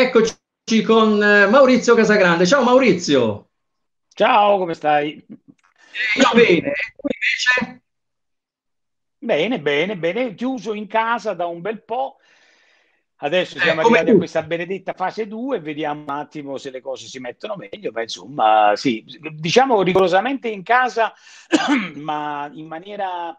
Eccoci con eh, Maurizio Casagrande. Ciao Maurizio. Ciao, come stai? Eh, io bene, tu invece? Bene, bene, bene. Chiuso in casa da un bel po'. Adesso eh, siamo eh, arrivati tu. a questa benedetta fase 2, vediamo un attimo se le cose si mettono meglio, ma insomma, sì, diciamo rigorosamente in casa, ma in maniera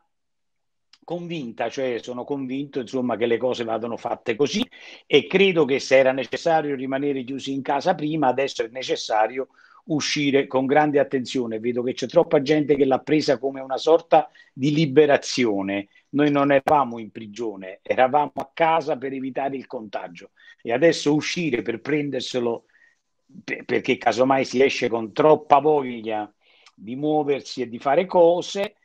convinta, cioè sono convinto insomma, che le cose vadano fatte così e credo che se era necessario rimanere chiusi in casa prima, adesso è necessario uscire con grande attenzione. Vedo che c'è troppa gente che l'ha presa come una sorta di liberazione. Noi non eravamo in prigione, eravamo a casa per evitare il contagio e adesso uscire per prenderselo perché casomai si esce con troppa voglia di muoversi e di fare cose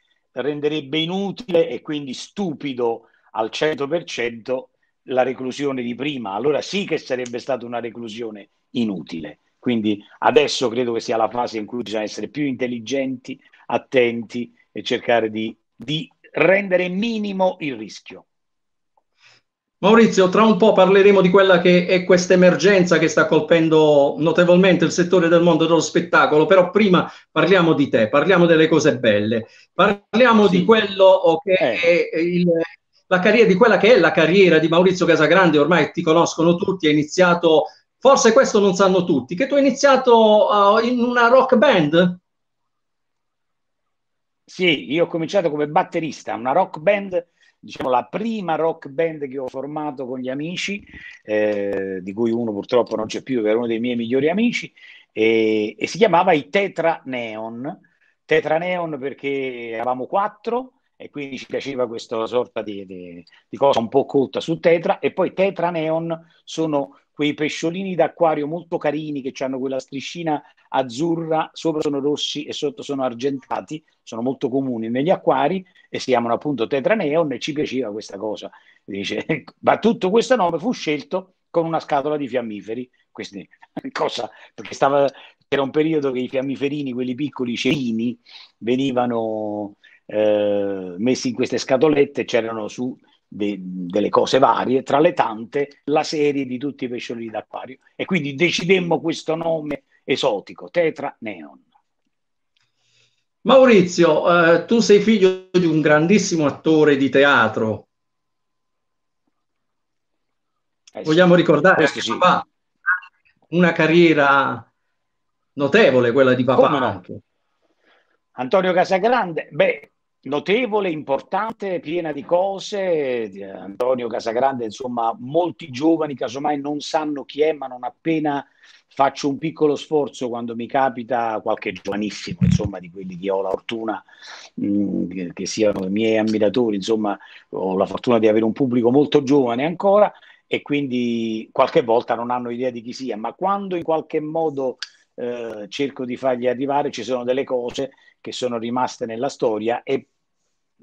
renderebbe inutile e quindi stupido al 100% la reclusione di prima. Allora sì che sarebbe stata una reclusione inutile. Quindi adesso credo che sia la fase in cui bisogna essere più intelligenti, attenti e cercare di, di rendere minimo il rischio. Maurizio, tra un po' parleremo di quella che è questa emergenza che sta colpendo notevolmente il settore del mondo dello spettacolo, però prima parliamo di te, parliamo delle cose belle, parliamo sì. di quello eh. che eh. è il, la carriera, di quella che è la carriera di Maurizio Casagrande, ormai ti conoscono tutti, è iniziato, forse questo non sanno tutti, che tu hai iniziato uh, in una rock band? Sì, io ho cominciato come batterista, una rock band diciamo, la prima rock band che ho formato con gli amici, eh, di cui uno purtroppo non c'è più, era uno dei miei migliori amici, e, e si chiamava i Tetra Neon. Tetra Neon perché eravamo quattro, e quindi ci piaceva questa sorta di, di, di cosa un po' occulta su Tetra e poi Tetra Neon sono quei pesciolini d'acquario molto carini che hanno quella striscina azzurra, sopra sono rossi e sotto sono argentati, sono molto comuni negli acquari e si chiamano appunto tetraneon e ci piaceva questa cosa. Dice, ma tutto questo nome fu scelto con una scatola di fiammiferi, quindi, cosa, perché stava, era un periodo che i fiammiferini, quelli piccoli cerini, venivano eh, messi in queste scatolette, c'erano su de- delle cose varie, tra le tante la serie di tutti i pesciolini d'acquario e quindi decidemmo questo nome esotico, Tetra Neon. Maurizio, eh, tu sei figlio di un grandissimo attore di teatro. Eh, Vogliamo ricordare che sì. papà una carriera notevole quella di papà. No? Antonio Casagrande, beh, notevole, importante, piena di cose. Antonio Casagrande, insomma, molti giovani casomai non sanno chi è, ma non appena faccio un piccolo sforzo quando mi capita qualche giovanissimo, insomma, di quelli che ho la fortuna mh, mm, che siano i miei ammiratori, insomma, ho la fortuna di avere un pubblico molto giovane ancora e quindi qualche volta non hanno idea di chi sia, ma quando in qualche modo eh, cerco di fargli arrivare, ci sono delle cose che sono rimaste nella storia e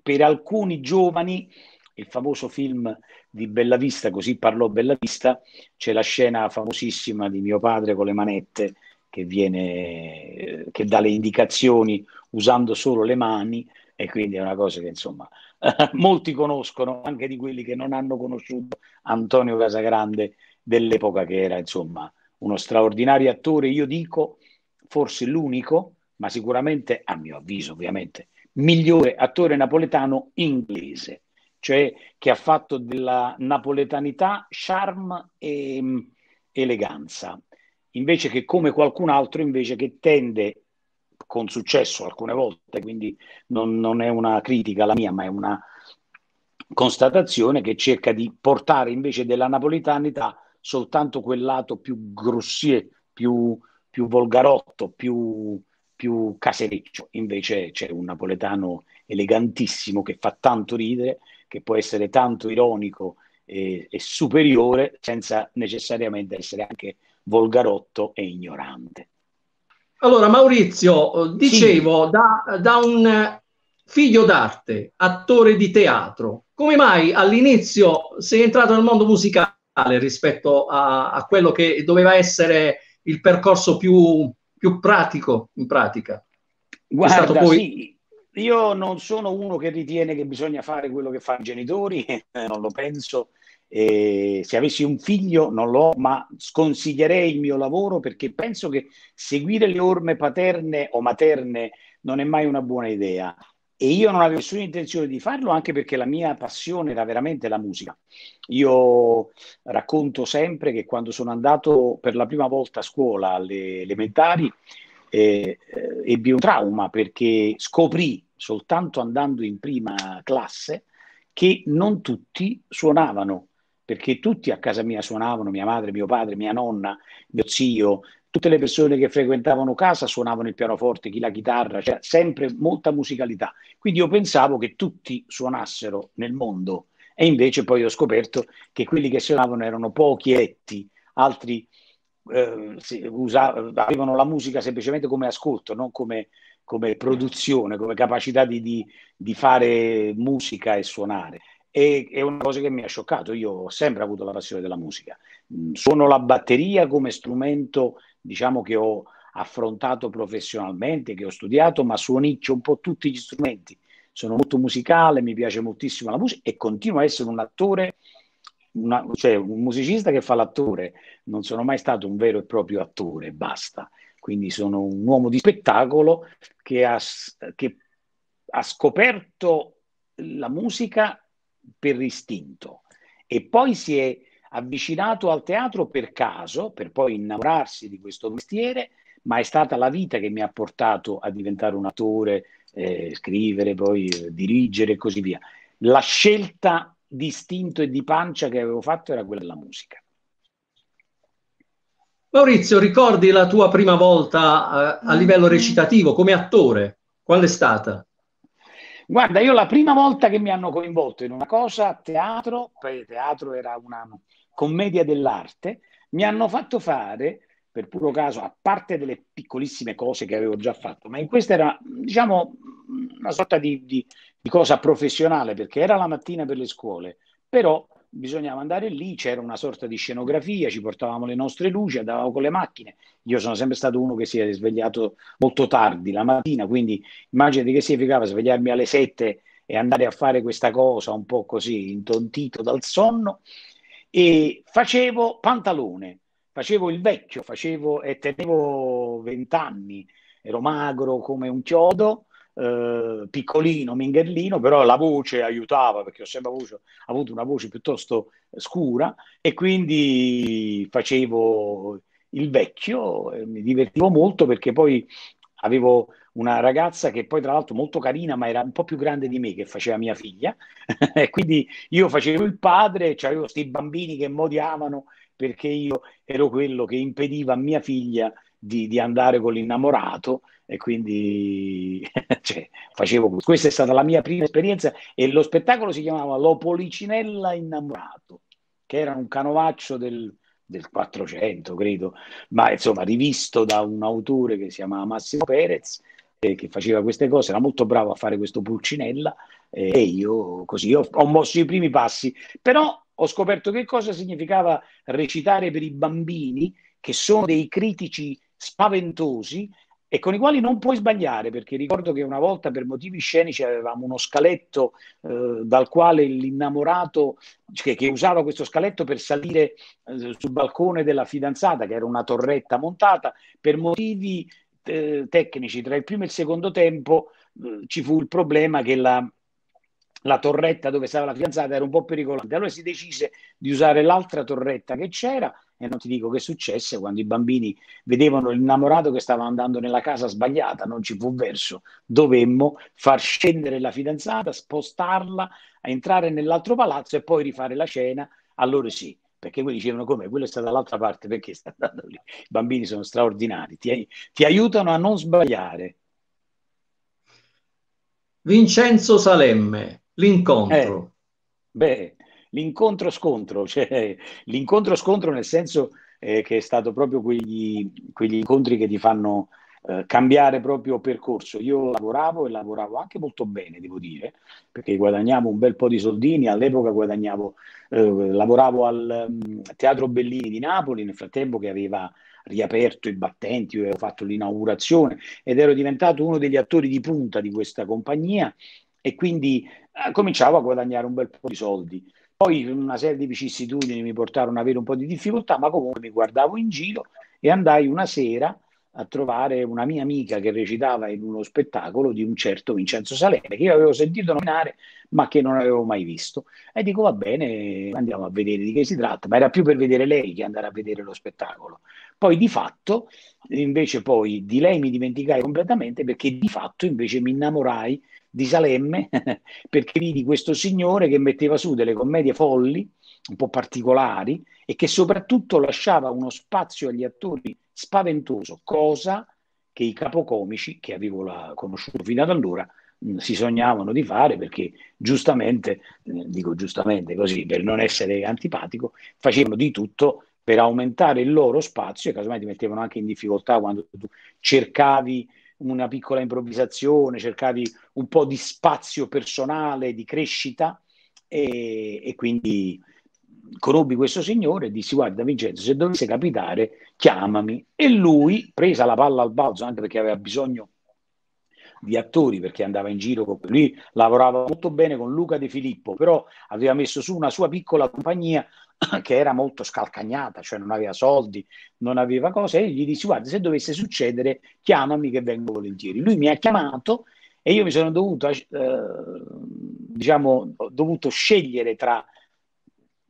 per alcuni giovani, il famoso film di Bellavista, così parlò Bellavista, c'è la scena famosissima di mio padre con le manette che, viene, che dà le indicazioni usando solo le mani e quindi è una cosa che insomma molti conoscono, anche di quelli che non hanno conosciuto Antonio Casagrande dell'epoca che era insomma uno straordinario attore, io dico forse l'unico, ma sicuramente a mio avviso ovviamente migliore attore napoletano inglese, cioè che ha fatto della napoletanità charme e mm, eleganza, invece che come qualcun altro invece che tende con successo alcune volte, quindi non, non è una critica la mia, ma è una constatazione che cerca di portare invece della napoletanità soltanto quel lato più grossier, più, più volgarotto, più più casereccio, invece c'è un napoletano elegantissimo che fa tanto ridere, che può essere tanto ironico e, e superiore senza necessariamente essere anche volgarotto e ignorante. Allora Maurizio, eh, dicevo, sì. da, da un figlio d'arte, attore di teatro, come mai all'inizio sei entrato nel mondo musicale rispetto a, a quello che doveva essere il percorso più più pratico in pratica. Guarda, poi... sì, io non sono uno che ritiene che bisogna fare quello che fanno i genitori, eh, non lo penso. Eh, se avessi un figlio non l'ho, ma sconsiglierei il mio lavoro perché penso che seguire le orme paterne o materne non è mai una buona idea e io non avevo nessuna intenzione di farlo anche perché la mia passione era veramente la musica. Io racconto sempre che quando sono andato per la prima volta a scuola alle elementari eh, eh, ebbi un trauma perché scoprì soltanto andando in prima classe che non tutti suonavano perché tutti a casa mia suonavano, mia madre, mio padre, mia nonna, mio zio, tutte le persone che frequentavano casa suonavano il pianoforte, chi la chitarra, cioè sempre molta musicalità. Quindi io pensavo che tutti suonassero nel mondo e invece poi ho scoperto che quelli che suonavano erano pochi etti, altri eh, usav- avevano la musica semplicemente come ascolto, non come, come produzione, come capacità di, di, di, fare musica e suonare. E, è una cosa che mi ha scioccato, io ho sempre avuto la passione della musica. Mm, suono la batteria come strumento diciamo che ho affrontato professionalmente, che ho studiato, ma suoniccio un po' tutti gli strumenti. Sono molto musicale, mi piace moltissimo la musica e continuo a essere un attore, una, cioè un musicista che fa l'attore. Non sono mai stato un vero e proprio attore, basta. Quindi sono un uomo di spettacolo che ha, che ha scoperto la musica per istinto e poi si è avvicinato al teatro per caso, per poi innamorarsi di questo mestiere, ma è stata la vita che mi ha portato a diventare un attore, eh, scrivere, poi eh, dirigere e così via. La scelta di istinto e di pancia che avevo fatto era quella della musica. Maurizio, ricordi la tua prima volta eh, a livello mm-hmm. recitativo come attore? Qual è stata? Guarda, io la prima volta che mi hanno coinvolto in una cosa teatro, poi teatro era una, commedia dell'arte, mi hanno fatto fare, per puro caso, a parte delle piccolissime cose che avevo già fatto, ma in questa era, diciamo, una sorta di, di, di cosa professionale, perché era la mattina per le scuole, però bisognava andare lì, c'era una sorta di scenografia, ci portavamo le nostre luci, andavamo con le macchine. Io sono sempre stato uno che si è svegliato molto tardi la mattina, quindi immaginate che significava svegliarmi alle sette e andare a fare questa cosa un po' così, intontito dal sonno e facevo pantalone, facevo il vecchio, facevo e tenevo vent'anni, ero magro come un chiodo, eh, piccolino, mingherlino, però la voce aiutava perché ho sempre avuto, avuto una voce piuttosto scura e quindi facevo il vecchio, mi divertivo molto perché poi avevo una ragazza che poi tra l'altro molto carina, ma era un po' più grande di me, che faceva mia figlia, e quindi io facevo il padre, cioè avevo questi bambini che modiavano perché io ero quello che impediva a mia figlia di, di andare con l'innamorato e quindi cioè, facevo questo. Questa è stata la mia prima esperienza e lo spettacolo si chiamava Lo Policinella Innamorato, che era un canovaccio del, del 400, credo, ma insomma rivisto da un autore che si chiamava Massimo Perez che faceva queste cose, era molto bravo a fare questo pulcinella e io così ho, ho mosso i primi passi, però ho scoperto che cosa significava recitare per i bambini che sono dei critici spaventosi e con i quali non puoi sbagliare, perché ricordo che una volta per motivi scenici avevamo uno scaletto eh, dal quale l'innamorato, che, che, usava questo scaletto per salire eh, sul balcone della fidanzata, che era una torretta montata, per motivi eh, tecnici tra il primo e il secondo tempo eh, ci fu il problema che la, la torretta dove stava la fidanzata era un po' pericolante. Allora si decise di usare l'altra torretta che c'era e non ti dico che successe quando i bambini vedevano l'innamorato che stava andando nella casa sbagliata, non ci fu verso. Dovemmo far scendere la fidanzata, spostarla, entrare nell'altro palazzo e poi rifare la cena. Allora sì, perché poi dicevano come, quello è stato dall'altra parte, perché sta andando lì? I bambini sono straordinari, ti, ti aiutano a non sbagliare. Vincenzo Salemme, l'incontro. Eh, beh, l'incontro scontro, cioè l'incontro scontro nel senso eh, che è stato proprio quegli, quegli incontri che ti fanno eh, cambiare proprio percorso. Io lavoravo e lavoravo anche molto bene, devo dire, perché guadagnavo un bel po' di soldini, all'epoca guadagnavo, eh, lavoravo al um, Teatro Bellini di Napoli, nel frattempo che aveva riaperto i battenti, avevo fatto l'inaugurazione ed ero diventato uno degli attori di punta di questa compagnia e quindi eh, cominciavo a guadagnare un bel po' di soldi. Poi una serie di vicissitudini mi portarono ad avere un po' di difficoltà, ma comunque mi guardavo in giro e andai una sera a trovare una mia amica che recitava in uno spettacolo di un certo Vincenzo Salere che io avevo sentito nominare ma che non avevo mai visto e dico va bene andiamo a vedere di che si tratta ma era più per vedere lei che andare a vedere lo spettacolo poi di fatto invece poi di lei mi dimenticai completamente perché di fatto invece mi innamorai di Salemme perché vidi questo signore che metteva su delle commedie folli un po' particolari e che soprattutto lasciava uno spazio agli attori spaventoso, cosa che i capocomici, che avevo la, conosciuto fino ad allora, mh, mm, si sognavano di fare perché giustamente, eh, dico giustamente così, per non essere antipatico, facevano di tutto per aumentare il loro spazio e casomai ti mettevano anche in difficoltà quando tu cercavi una piccola improvvisazione, cercavi un po' di spazio personale, di crescita e, e quindi conobbi questo signore e dissi guarda Vincenzo se dovesse capitare chiamami e lui presa la palla al balzo anche perché aveva bisogno di attori perché andava in giro con lui lavorava molto bene con Luca De Filippo però aveva messo su una sua piccola compagnia che era molto scalcagnata cioè non aveva soldi non aveva cose e gli dissi guarda se dovesse succedere chiamami che vengo volentieri lui mi ha chiamato e io mi sono dovuto eh, diciamo dovuto scegliere tra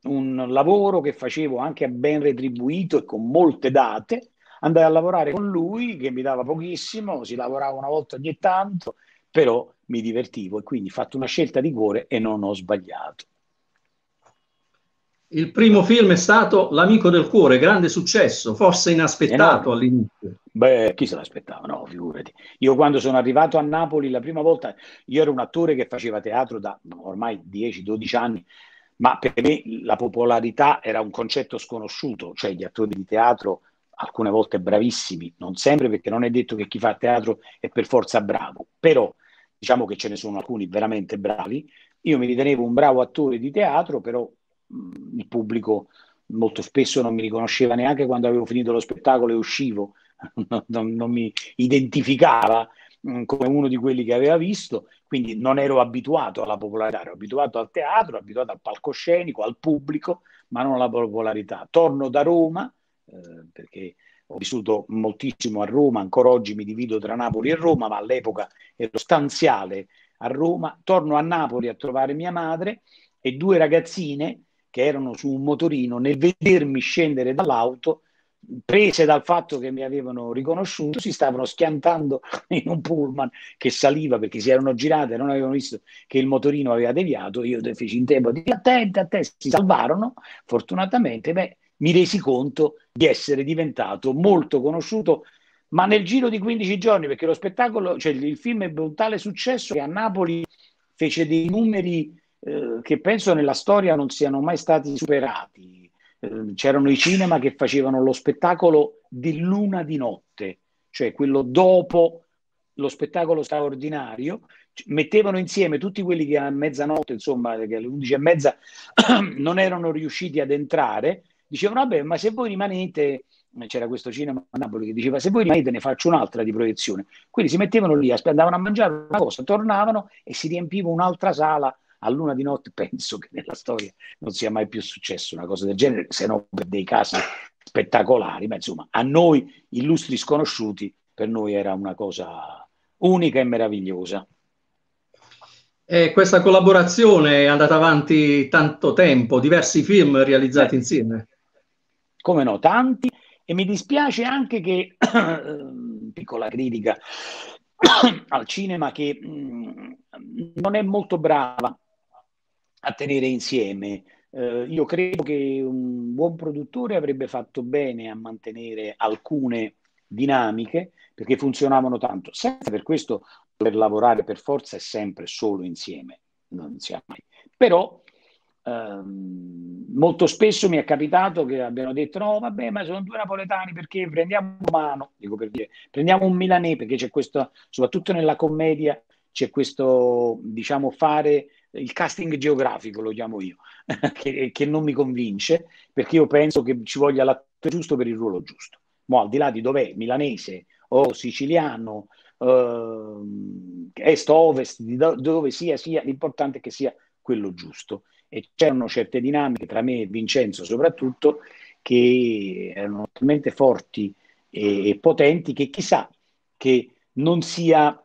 un lavoro che facevo anche ben retribuito e con molte date, andai a lavorare con lui che mi dava pochissimo, si lavorava una volta ogni tanto, però mi divertivo e quindi ho fatto una scelta di cuore e non ho sbagliato. Il primo film è stato L'amico del cuore, grande successo, forse inaspettato no, all'inizio. Beh, chi se l'aspettava? No, figurati. Io quando sono arrivato a Napoli la prima volta, io ero un attore che faceva teatro da ormai 10-12 anni, ma per me la popolarità era un concetto sconosciuto, cioè gli attori di teatro alcune volte bravissimi, non sempre perché non è detto che chi fa teatro è per forza bravo, però diciamo che ce ne sono alcuni veramente bravi. Io mi ritenevo un bravo attore di teatro, però mh, mm, il pubblico molto spesso non mi riconosceva neanche quando avevo finito lo spettacolo e uscivo, non, non, mi identificava Mm, come uno di quelli che aveva visto, quindi non ero abituato alla popolarità, ero abituato al teatro, abituato al palcoscenico, al pubblico, ma non alla popolarità. Torno da Roma, eh, perché ho vissuto moltissimo a Roma, ancora oggi mi divido tra Napoli e Roma, ma all'epoca ero stanziale a Roma, torno a Napoli a trovare mia madre e due ragazzine che erano su un motorino, nel vedermi scendere dall'auto, prese dal fatto che mi avevano riconosciuto, si stavano schiantando in un pullman che saliva perché si erano girate e non avevano visto che il motorino aveva deviato. Io feci in tempo di attenti, attenti, si salvarono fortunatamente. Beh, mi resi conto di essere diventato molto conosciuto, ma nel giro di 15 giorni, perché lo spettacolo, cioè il film ebbe un tale successo che a Napoli fece dei numeri eh, che penso nella storia non siano mai stati superati eh, c'erano i cinema che facevano lo spettacolo di luna di notte, cioè quello dopo lo spettacolo straordinario, mettevano insieme tutti quelli che a mezzanotte, insomma, eh, che alle 11 e mezza non erano riusciti ad entrare, dicevano vabbè, ma se voi rimanete eh, c'era questo cinema a Napoli che diceva se voi rimanete ne faccio un'altra di proiezione quindi si mettevano lì, andavano a mangiare una cosa, tornavano e si riempiva un'altra sala a luna di notte penso che nella storia non sia mai più successo una cosa del genere, se non per dei casi spettacolari, ma insomma a noi illustri sconosciuti per noi era una cosa unica e meravigliosa. E questa collaborazione è andata avanti tanto tempo, diversi film realizzati eh, insieme. Come no, tanti, e mi dispiace anche che, piccola critica al cinema, che mm, non è molto brava a tenere insieme. Eh, io credo che un buon produttore avrebbe fatto bene a mantenere alcune dinamiche perché funzionavano tanto, senza per questo per lavorare per forza è sempre solo insieme, non siamo mai. Però ehm, molto spesso mi è capitato che abbiano detto no vabbè ma sono due napoletani perché prendiamo un romano, dico per dire, prendiamo un milanese perché c'è questo, soprattutto nella commedia c'è questo, diciamo, fare il casting geografico, lo chiamo io, che, che, non mi convince, perché io penso che ci voglia l'attore giusto per il ruolo giusto. Ma al di là di dov'è, milanese o siciliano, eh, est o ovest, di do, dove sia, sia, l'importante è che sia quello giusto. E c'erano certe dinamiche tra me e Vincenzo soprattutto che erano talmente forti e, e potenti che chissà che non sia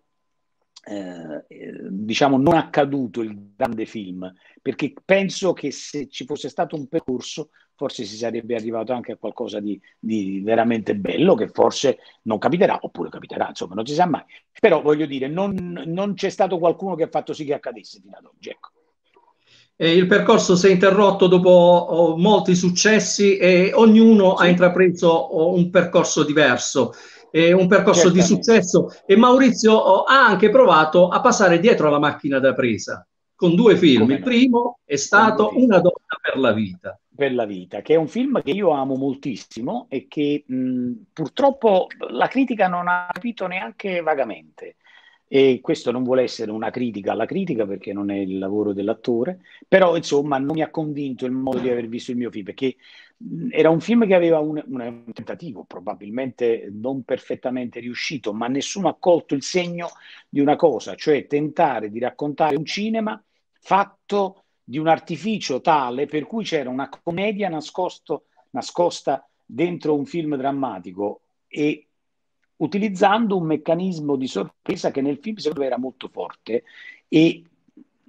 eh, diciamo non accaduto il grande film perché penso che se ci fosse stato un percorso forse si sarebbe arrivato anche a qualcosa di, di veramente bello che forse non capiterà oppure capiterà insomma non si sa mai però voglio dire non, non c'è stato qualcuno che ha fatto sì che accadesse fino ad oggi ecco eh, il percorso si è interrotto dopo oh, molti successi e ognuno sì. ha intrapreso oh, un percorso diverso eh, un percorso Certamente. di successo e Maurizio ha anche provato a passare dietro alla macchina da presa con due film. Il primo è stato Una donna per la vita. Per la vita, che è un film che io amo moltissimo e che mh, purtroppo la critica non ha capito neanche vagamente. E questo non vuole essere una critica alla critica perché non è il lavoro dell'attore, però insomma non mi ha convinto il modo di aver visto il mio film perché era un film che aveva un, un tentativo, probabilmente non perfettamente riuscito, ma nessuno ha colto il segno di una cosa, cioè tentare di raccontare un cinema fatto di un artificio tale per cui c'era una commedia nascosto, nascosta dentro un film drammatico e utilizzando un meccanismo di sorpresa che nel film secondo me era molto forte e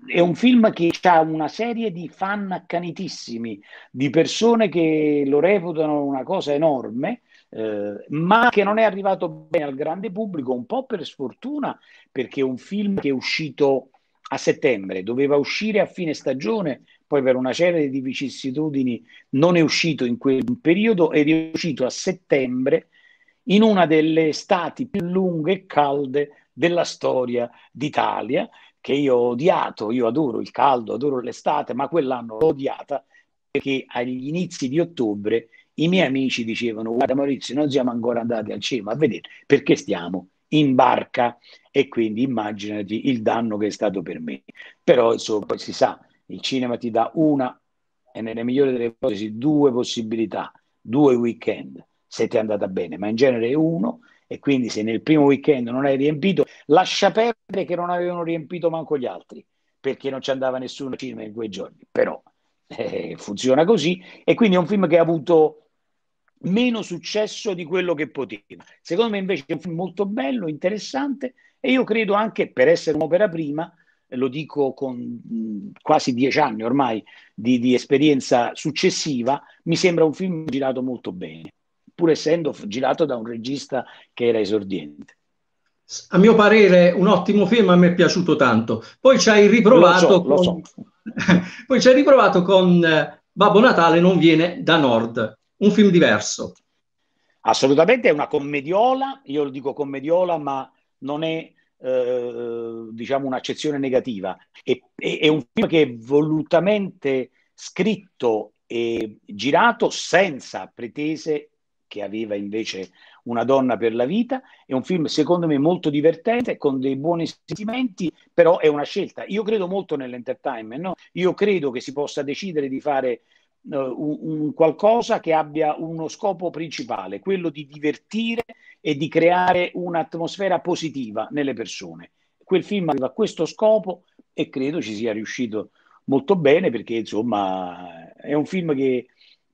è un film che ha una serie di fan accanitissimi, di persone che lo reputano una cosa enorme, eh, ma che non è arrivato bene al grande pubblico, un po' per sfortuna, perché è un film che è uscito a settembre, doveva uscire a fine stagione, poi per una serie di vicissitudini non è uscito in quel periodo ed è uscito a settembre in una delle estati più lunghe e calde della storia d'Italia, che io ho odiato, io adoro il caldo, adoro l'estate, ma quell'anno l'ho odiata perché agli inizi di ottobre i miei amici dicevano guarda Maurizio non siamo ancora andati al cinema a vedere perché stiamo in barca e quindi immaginati il danno che è stato per me. Però insomma poi si sa, il cinema ti dà una e nelle migliori delle ipotesi due possibilità, due weekend se ti è andata bene, ma in genere è uno e quindi se nel primo weekend non hai riempito, lascia perdere che non avevano riempito manco gli altri, perché non ci andava nessuno al cinema in quei giorni, però eh, funziona così e quindi è un film che ha avuto meno successo di quello che poteva. Secondo me invece è un film molto bello, interessante e io credo anche per essere un'opera prima, lo dico con quasi dieci anni ormai di, di esperienza successiva, mi sembra un film girato molto bene pur essendo girato da un regista che era esordiente. A mio parere un ottimo film, a me è piaciuto tanto. Poi ci hai riprovato, lo so, con... Lo so. ci hai riprovato con eh, Babbo Natale non viene da Nord, un film diverso. Assolutamente è una commediola, io lo dico commediola, ma non è eh, diciamo un'accezione negativa. È, è, è, un film che è volutamente scritto e girato senza pretese che aveva invece Una donna per la vita. È un film, secondo me, molto divertente, con dei buoni sentimenti, però è una scelta. Io credo molto nell'entertainment, no? Io credo che si possa decidere di fare uh, un, un qualcosa che abbia uno scopo principale, quello di divertire e di creare un'atmosfera positiva nelle persone. Quel film aveva questo scopo e credo ci sia riuscito molto bene perché insomma è un film che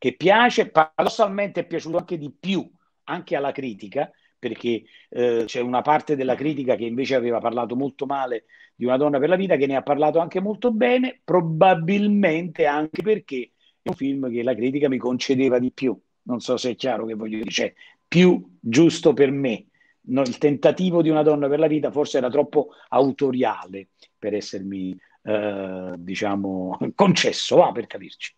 che piace, paradossalmente è piaciuto anche di più, anche alla critica, perché eh, c'è una parte della critica che invece aveva parlato molto male di Una donna per la vita, che ne ha parlato anche molto bene, probabilmente anche perché è un film che la critica mi concedeva di più. Non so se è chiaro che voglio dire, cioè più giusto per me. No, il tentativo di Una donna per la vita forse era troppo autoriale per essermi, eh, diciamo, concesso, va per capirci.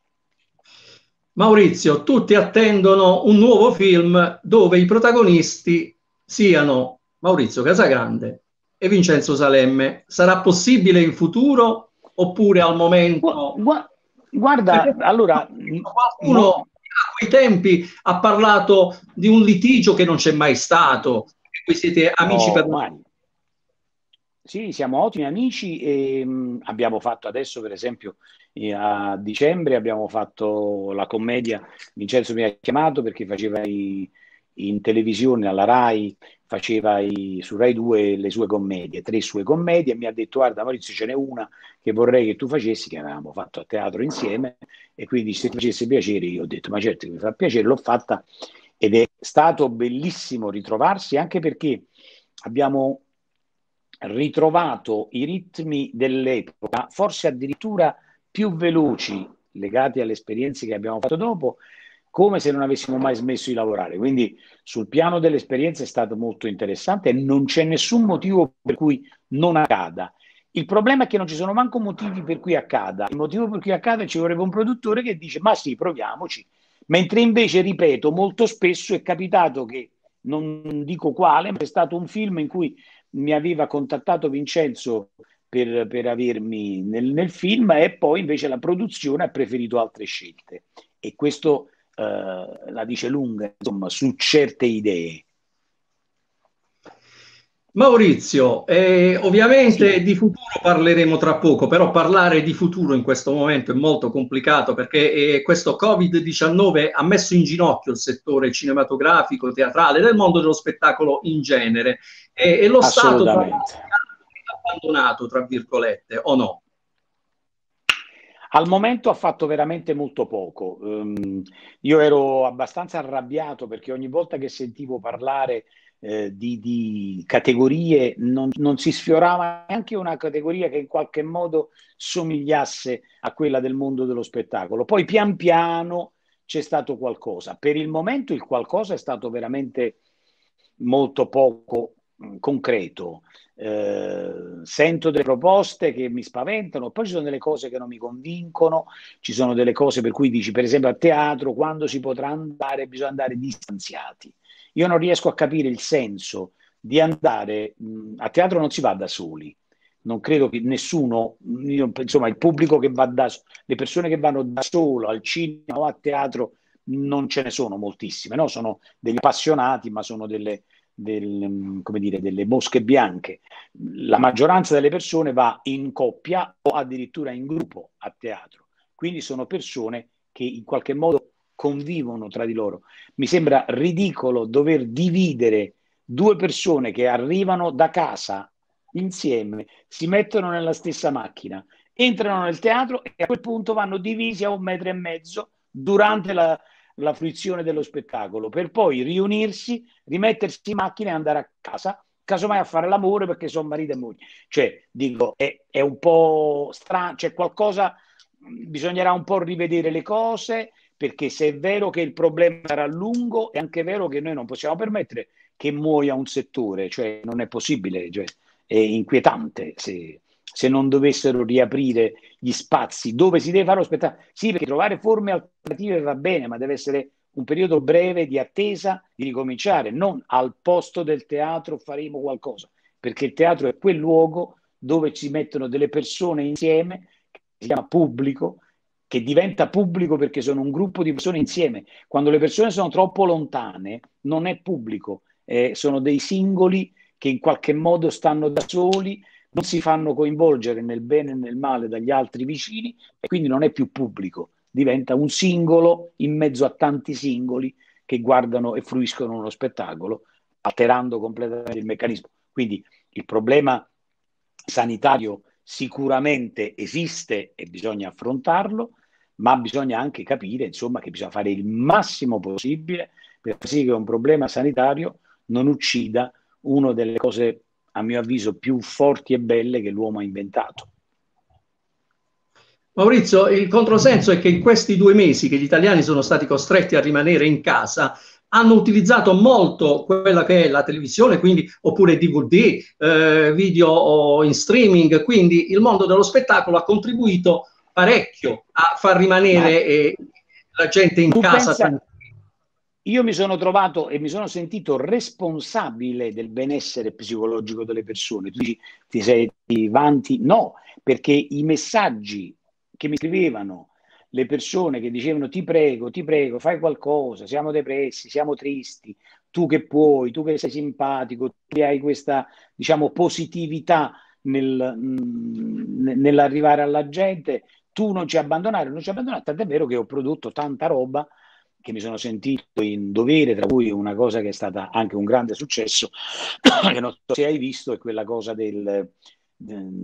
Maurizio, tutti attendono un nuovo film dove i protagonisti siano Maurizio Casagrande e Vincenzo Salemme. Sarà possibile in futuro oppure al momento... Gua, guarda, Perché allora... Qualcuno no. a quei tempi ha parlato di un litigio che non c'è mai stato. E voi siete amici no, per mani. Sì, siamo ottimi amici e mh, mm, abbiamo fatto adesso, per esempio, a dicembre abbiamo fatto la commedia, Vincenzo mi ha chiamato perché faceva i, in televisione alla RAI, faceva i, su RAI 2 le sue commedie, tre sue commedie, e mi ha detto guarda Maurizio ce n'è una che vorrei che tu facessi, che avevamo fatto a teatro insieme, e quindi se ti facesse piacere, io ho detto ma certo mi fa piacere, l'ho fatta ed è stato bellissimo ritrovarsi anche perché abbiamo ritrovato i ritmi dell'epoca, forse addirittura più veloci legati alle esperienze che abbiamo fatto dopo, come se non avessimo mai smesso di lavorare. Quindi sul piano delle esperienze è stato molto interessante e non c'è nessun motivo per cui non accada. Il problema è che non ci sono manco motivi per cui accada. Il motivo per cui accada è che ci vorrebbe un produttore che dice ma sì, proviamoci. Mentre invece, ripeto, molto spesso è capitato che, non dico quale, ma è stato un film in cui mi aveva contattato Vincenzo per, per avermi nel, nel, film e poi invece la produzione ha preferito altre scelte e questo eh, la dice lunga insomma, su certe idee. Maurizio, eh, ovviamente sì. di futuro parleremo tra poco, però parlare di futuro in questo momento è molto complicato perché eh, questo Covid-19 ha messo in ginocchio il settore cinematografico, teatrale, del mondo dello spettacolo in genere e, e lo Stato abbandonato, tra virgolette, o no? Al momento ha fatto veramente molto poco. Um, io ero abbastanza arrabbiato perché ogni volta che sentivo parlare eh, di, di, categorie non, non, si sfiorava neanche una categoria che in qualche modo somigliasse a quella del mondo dello spettacolo. Poi pian piano c'è stato qualcosa. Per il momento il qualcosa è stato veramente molto poco Mm, concreto. Eh, sento delle proposte che mi spaventano, poi ci sono delle cose che non mi convincono, ci sono delle cose per cui dici, per esempio, a teatro quando si potrà andare bisogna andare distanziati. Io non riesco a capire il senso di andare mh, mm, a teatro non si va da soli. Non credo che nessuno, io, insomma, il pubblico che va da le persone che vanno da solo al cinema o a teatro non ce ne sono moltissime, no? sono degli appassionati, ma sono delle, del, dire, delle mosche bianche. La maggioranza delle persone va in coppia o addirittura in gruppo a teatro, quindi sono persone che in qualche modo convivono tra di loro. Mi sembra ridicolo dover dividere due persone che arrivano da casa insieme, si mettono nella stessa macchina, entrano nel teatro e a quel punto vanno divisi a un metro e mezzo durante la, la fruizione dello spettacolo, per poi riunirsi, rimettersi in macchina e andare a casa, casomai a fare l'amore perché sono marito e moglie. Cioè, dico, è, è un po' strano, c'è cioè qualcosa, bisognerà un po' rivedere le cose, perché se è vero che il problema sarà lungo, è anche vero che noi non possiamo permettere che muoia un settore, cioè non è possibile, cioè, è inquietante. Se se non dovessero riaprire gli spazi dove si deve fare lo spettacolo. Sì, perché trovare forme alternative va bene, ma deve essere un periodo breve di attesa di ricominciare, non al posto del teatro faremo qualcosa, perché il teatro è quel luogo dove si mettono delle persone insieme, che si chiama pubblico, che diventa pubblico perché sono un gruppo di persone insieme. Quando le persone sono troppo lontane, non è pubblico, eh, sono dei singoli che in qualche modo stanno da soli non si fanno coinvolgere nel bene e nel male dagli altri vicini e quindi non è più pubblico, diventa un singolo in mezzo a tanti singoli che guardano e fruiscono uno spettacolo, alterando completamente il meccanismo. Quindi il problema sanitario sicuramente esiste e bisogna affrontarlo, ma bisogna anche capire insomma, che bisogna fare il massimo possibile per far sì che un problema sanitario non uccida una delle cose a mio avviso, più forti e belle che l'uomo ha inventato. Maurizio, il controsenso è che in questi due mesi che gli italiani sono stati costretti a rimanere in casa, hanno utilizzato molto quella che è la televisione, quindi, oppure DVD, eh, video in streaming, quindi il mondo dello spettacolo ha contribuito parecchio a far rimanere eh, la gente in tu casa. Pensa, io mi sono trovato e mi sono sentito responsabile del benessere psicologico delle persone. Tu dici, ti sei ti vanti? No, perché i messaggi che mi scrivevano le persone che dicevano ti prego, ti prego, fai qualcosa, siamo depressi, siamo tristi, tu che puoi, tu che sei simpatico, tu che hai questa, diciamo, positività nel, mh, mm, nell'arrivare alla gente, tu non ci abbandonare, non ci abbandonare, tant'è vero che ho prodotto tanta roba che mi sono sentito in dovere, tra cui una cosa che è stata anche un grande successo, che non so se hai visto, è quella cosa del, eh,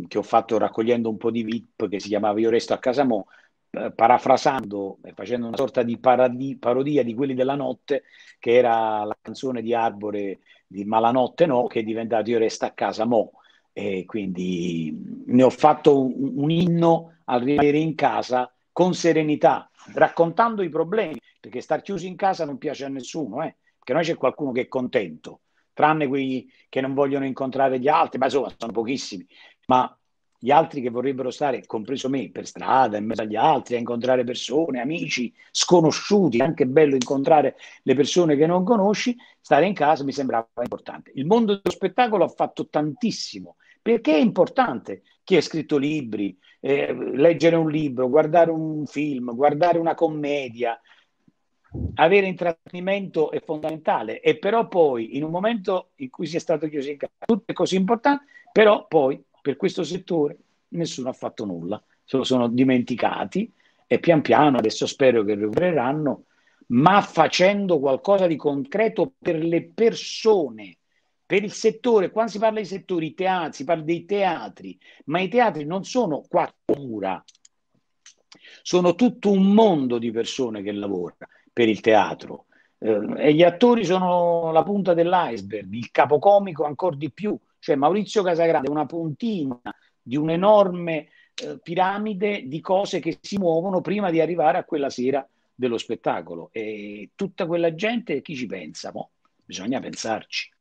che ho fatto raccogliendo un po' di VIP che si chiamava Io resto a casa mo, eh, parafrasando e facendo una sorta di paradi- parodia di quelli della notte, che era la canzone di Arbore di Malanotte No, che è diventato Io resto a casa mo. E quindi ne ho fatto un, un inno al rimanere in casa con serenità, raccontando i problemi, perché star chiusi in casa non piace a nessuno, eh? perché noi c'è qualcuno che è contento, tranne quelli che non vogliono incontrare gli altri, ma insomma sono pochissimi, ma gli altri che vorrebbero stare, compreso me, per strada, in mezzo agli altri, a incontrare persone, amici, sconosciuti, è anche bello incontrare le persone che non conosci, stare in casa mi sembrava importante. Il mondo dello spettacolo ha fatto tantissimo, perché è importante chi ha scritto libri, eh, leggere un libro, guardare un film, guardare una commedia, avere intrattenimento è fondamentale e però poi in un momento in cui si è stato chiuso in casa, tutto è così importante, però poi per questo settore nessuno ha fatto nulla, se lo sono dimenticati e pian piano adesso spero che recupereranno, ma facendo qualcosa di concreto per le persone per il settore, quando si parla di settori, teatri, si parla dei teatri, ma i teatri non sono quattro mura, sono tutto un mondo di persone che lavora per il teatro. Eh, e gli attori sono la punta dell'iceberg, il capocomico ancora di più. Cioè Maurizio Casagrande è una puntina di un'enorme eh, piramide di cose che si muovono prima di arrivare a quella sera dello spettacolo. E tutta quella gente, chi ci pensa? Mo? Bisogna pensarci.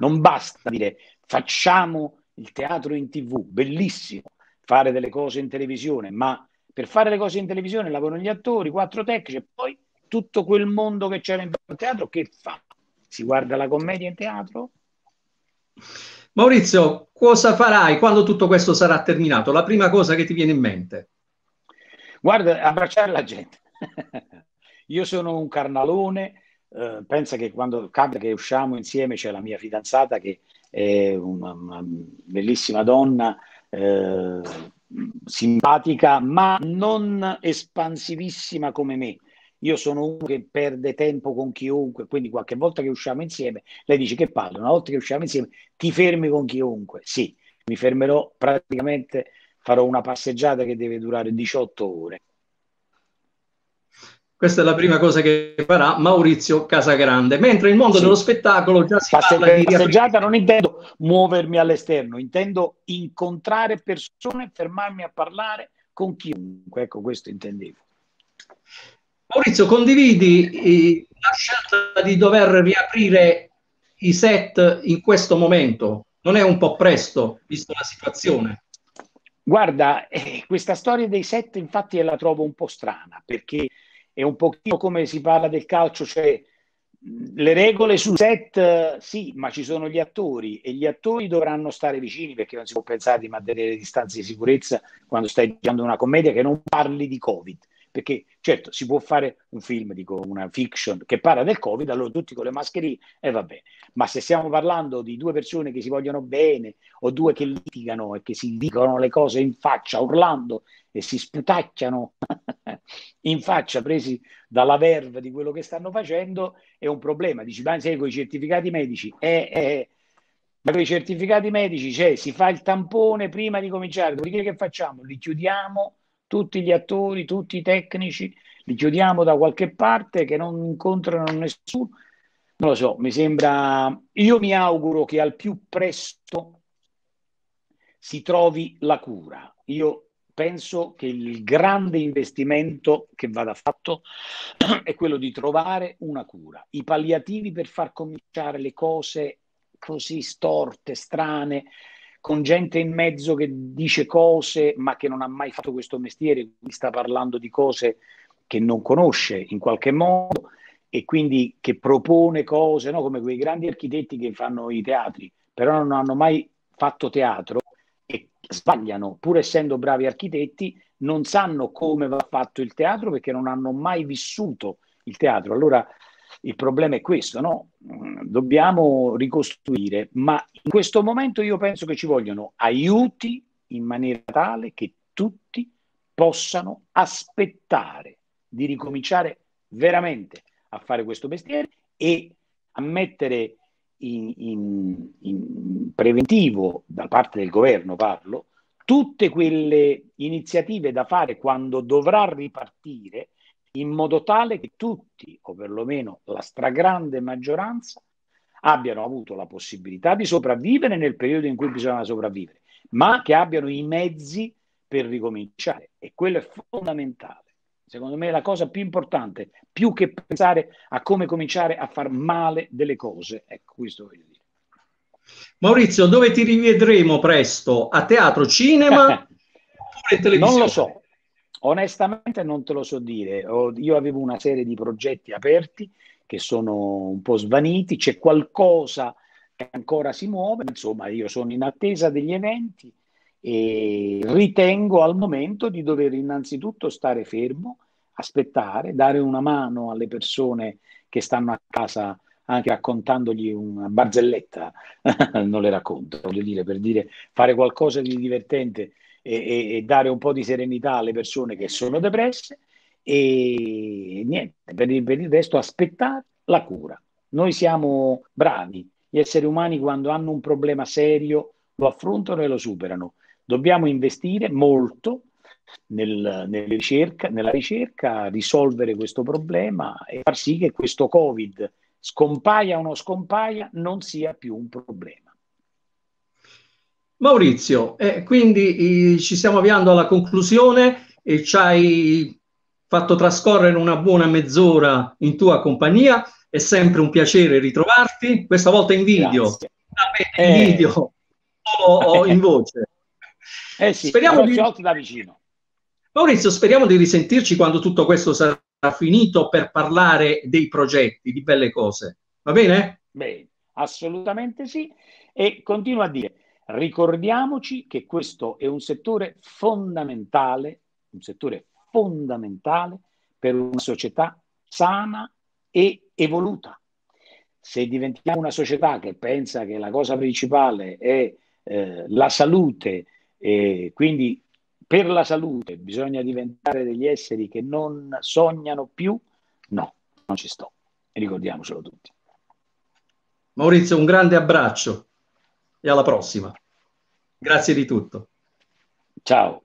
Non basta dire facciamo il teatro in tv, bellissimo, fare delle cose in televisione, ma per fare le cose in televisione lavorano gli attori, quattro tecnici e poi tutto quel mondo che c'era in teatro che fa? Si guarda la commedia in teatro? Maurizio, cosa farai quando tutto questo sarà terminato? La prima cosa che ti viene in mente? Guarda, abbracciare la gente. Io sono un carnalone, eh, pensa che quando capita che usciamo insieme c'è la mia fidanzata che è una, una bellissima donna, eh, simpatica, ma non espansivissima come me. Io sono uno che perde tempo con chiunque, quindi qualche volta che usciamo insieme, lei dice che palle, una volta che usciamo insieme ti fermi con chiunque. Sì, mi fermerò praticamente, farò una passeggiata che deve durare 18 ore questa è la prima cosa che farà Maurizio Casagrande. Mentre il mondo sì. dello spettacolo già si Passe- parla di passeggiata, non intendo muovermi all'esterno, intendo incontrare persone, fermarmi a parlare con chiunque. Ecco, questo intendevo. Maurizio, condividi la scelta di dover riaprire i set in questo momento? Non è un po' presto, visto la situazione? Guarda, eh, questa storia dei set infatti la trovo un po' strana, perché è un pochino come si parla del calcio, cioè le regole sul set eh, sì, ma ci sono gli attori e gli attori dovranno stare vicini perché non si può pensare di mantenere distanze di sicurezza quando stai girando una commedia che non parli di Covid. Perché certo si può fare un film, dico una fiction che parla del Covid, allora tutti con le mascherine e va bene. Ma se stiamo parlando di due persone che si vogliono bene o due che litigano e che si dicono le cose in faccia urlando e si sputacchiano in faccia, presi dalla verve di quello che stanno facendo, è un problema. Dici, ma sei con i certificati medici? Eh, eh, ma con i certificati medici cioè, si fa il tampone prima di cominciare, dopodiché che facciamo? Li chiudiamo tutti gli attori, tutti i tecnici, li chiudiamo da qualche parte che non incontrano nessuno. Non lo so, mi sembra... Io mi auguro che al più presto si trovi la cura. Io penso che il grande investimento che vada fatto è quello di trovare una cura. I palliativi per far cominciare le cose così storte, strane, con gente in mezzo che dice cose ma che non ha mai fatto questo mestiere, quindi sta parlando di cose che non conosce in qualche modo e quindi che propone cose, no? come quei grandi architetti che fanno i teatri, però non hanno mai fatto teatro sbagliano, pur essendo bravi architetti, non sanno come va fatto il teatro perché non hanno mai vissuto il teatro. Allora il problema è questo, no? Mm, dobbiamo ricostruire, ma in questo momento io penso che ci vogliono aiuti in maniera tale che tutti possano aspettare di ricominciare veramente a fare questo mestiere e a mettere in, in, in preventivo da parte del governo, parlo, tutte quelle iniziative da fare quando dovrà ripartire in modo tale che tutti, o perlomeno la stragrande maggioranza, abbiano avuto la possibilità di sopravvivere nel periodo in cui bisogna sopravvivere, ma che abbiano i mezzi per ricominciare. E quello è fondamentale. Secondo me la cosa più importante, più che pensare a come cominciare a far male delle cose. Ecco, questo voglio dire. Maurizio, dove ti rivedremo presto? A teatro, cinema oppure televisione? Non lo so. Onestamente non te lo so dire. Io avevo una serie di progetti aperti che sono un po' svaniti, c'è qualcosa che ancora si muove, insomma io sono in attesa degli eventi e ritengo al momento di dover innanzitutto stare fermo, aspettare, dare una mano alle persone che stanno a casa anche raccontandogli una barzelletta, non le racconto, voglio dire, per dire fare qualcosa di divertente e, e, e, dare un po' di serenità alle persone che sono depresse e niente, per il, per il resto aspettare la cura. Noi siamo bravi, gli esseri umani quando hanno un problema serio lo affrontano e lo superano. Dobbiamo investire molto nel, ricerca, nella ricerca, risolvere questo problema e far sì che questo Covid scompaia o non scompaia non sia più un problema. Maurizio, eh, quindi eh, ci stiamo avviando alla conclusione e ci hai fatto trascorrere una buona mezz'ora in tua compagnia. È sempre un piacere ritrovarti, questa volta in video. Grazie. Ah, in eh. video o, o oh, in voce. Eh sì, speriamo di... da vicino. Maurizio, speriamo di risentirci quando tutto questo sarà finito per parlare dei progetti, di belle cose. Va bene? Bene, assolutamente sì. E continuo a dire, ricordiamoci che questo è un settore fondamentale, un settore fondamentale per una società sana e evoluta. Se diventiamo una società che pensa che la cosa principale è eh, la salute, e quindi per la salute bisogna diventare degli esseri che non sognano più? No, non ci sto. Ricordiamocelo tutti. Maurizio, un grande abbraccio e alla prossima. Grazie di tutto. Ciao.